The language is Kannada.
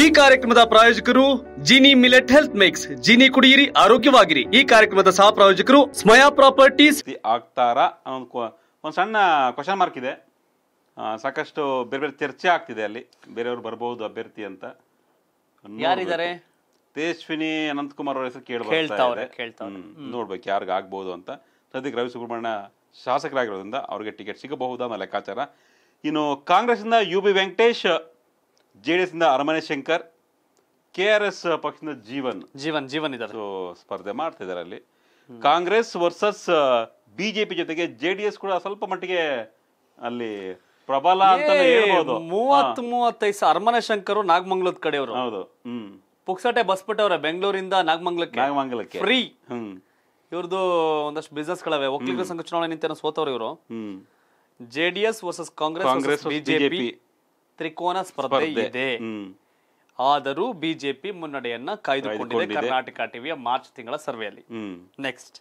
ಈ ಕಾರ್ಯಕ್ರಮದ ಪ್ರಾಯೋಜಕರು Jini millet health mix Jini ಕುಡಿಯಿರಿ ಆರೋಗ್ಯವಾಗಿರಿ ಈ ಕಾರ್ಯಕ್ರಮದ ಸಹ ಪ್ರಾಯೋಜಕರು ಸ್ಮಯಾ ಪ್ರಾಪರ್ಟೀಸ್ ಆಗ್ತಾರ ಒಂದು ಸಣ್ಣ ಕ್ವಶನ್ ಮಾರ್ಕ್ ಇದೆ ಸಾಕಷ್ಟು ಬೇರೆ ಬೇರೆ ಚರ್ಚೆ ಆಗ್ತಿದೆ ಅಲ್ಲಿ ಬೇರೆಯವರು ಬರಬಹುದು ಅಭ್ಯರ್ಥಿ ಅಂತ ಯಾರಿದ್ದಾರೆ ತೇಜಸ್ವಿನಿ ಅನಂತಕುಮಾರ್ ಅವರ ಹೆಸರು ಕೇಳಬಹುದು ನೋಡ್ಬೇಕು ಯಾರಿಗೆ ಆಗ್ಬಹುದು ಅಂತ ಸದ್ಯಕ್ಕೆ ರವಿ ಸುಬ್ರಹ್ಮಣ್ಯ ಶಾಸಕರಾಗಿರೋದ್ರಿಂದ ಅವ್ರಿಗೆ ಟಿಕೆಟ್ ಸಿಗಬಹುದು ಅನ್ನೋ ಲೆಕ್ಕಾಚಾರ ಇನ್ನು ಕಾಂಗ್ರೆಸ್ನ U B Venkatesh JDS D Aramane Shankar Aramane Shankar K R S ಪಕ್ಷದಿಂದ ಜೀವನ್ ಜೀವನ್ ಜೀವನ್ ಇದ್ದಾರೆ ಸ್ಪರ್ಧೆ ಮಾಡ್ತಿದ್ದಾರೆ ಅಲ್ಲಿ ಕಾಂಗ್ರೆಸ್ ವರ್ಸಸ್ ಬಿಜೆಪಿ ಜೊತೆಗೆ ಜೆ ಡಿ ಎಸ್ ಕೂಡ ಸ್ವಲ್ಪ ಮಟ್ಟಿಗೆ ಅಲ್ಲಿ ಪ್ರಬಲ ಅಂತ ಹೇಳ್ಬೋದು ಮೂವತ್ ಮೂವತ್ತೈದು ಸಾವಿರ ಅರಮನೆ ಶಂಕರು ನಾಗಮಂಗ್ಲದ ಕಡೆಯವರು ಹೌದು ಹ್ಮ್ ಪುಕ್ಸಟೆ ಬಸ್ ಬಿಟ್ಟವ್ರೆ ಬೆಂಗಳೂರಿಂದ ನಾಗಮಂಗ್ಲಕ್ಕೆ ನಾಗಮಂಗಲಕ್ಕೆ ಫ್ರೀ ಹ್ಮ್ ಇವ್ರದ್ದು ಒಂದಷ್ಟು ಬಿಸ್ನೆಸ್ ಗಳವೆ ಒಕ್ಕಲಿಗರ ಸಂಘ ಚುನಾವಣೆ ನಿಂತ ಸೋತವ್ರು ಇವರು J D versus Congress Congress BJP ತ್ರಿಕೋನ ಸ್ಪರ್ಧೆ ಇದೆ ಆದರೂ ಬಿಜೆಪಿ ಮುನ್ನಡೆಯನ್ನ ಕಾಯ್ದುಕೊಂಡಿದೆ ಕರ್ನಾಟಕ ಟಿವಿಯ ಮಾರ್ಚ್ ತಿಂಗಳ ಸರ್ವೆಯಲ್ಲಿ ನೆಕ್ಸ್ಟ್